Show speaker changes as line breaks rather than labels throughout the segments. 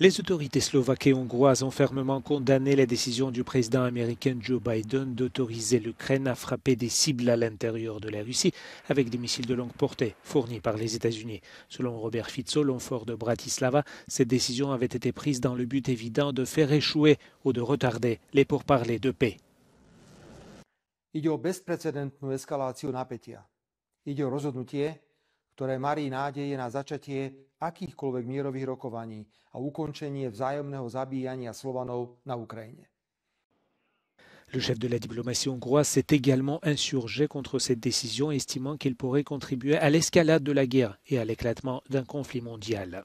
Les autorités slovaques et hongroises ont fermement condamné la décision du président américain Joe Biden d'autoriser l'Ukraine à frapper des cibles à l'intérieur de la Russie avec des missiles de longue portée fournis par les États-Unis. Selon Robert Fizzo, l'enfort de Bratislava, cette décision avait été prise dans le but évident de faire échouer ou de retarder les pourparlers de paix
akýchkoľvek mierových rokovaní a ukončenie vzájomného zabíjania Slovanov na Ukrajine.
Le chef de la diplomatie hongroise s'est également insurgé contre cette décision, estimant qu'elle pourrait contribuer à l'escalade de la guerre et à l'éclatement d'un conflit mondial.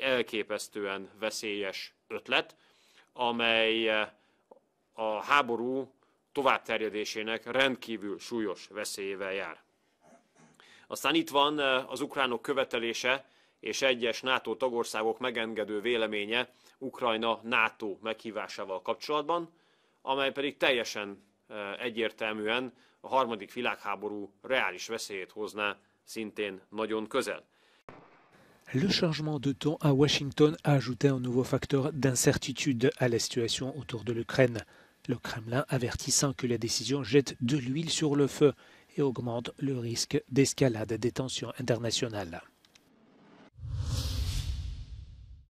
Elképesztően veszélyes ötlet, amely eh, a háború továbbterjedésének rendkívül súlyos veszélyével jár. Aztán itt van eh, az ukránok követelése, és egyes NATO tagországok megengedő véleménye Ukrajna NATO meghívásával kapcsolatban, amely pedig teljesen eh, egyértelműen a harmadik világháború reális veszélyét hozná szintén nagyon közel.
Le changement de ton à Washington a ajouté un nouveau facteur d'incertitude à la situation autour de l'Ukraine. Le Kremlin avertissant que la décision jette de l'huile sur le feu et augmente le risque d'escalade des tensions internationales.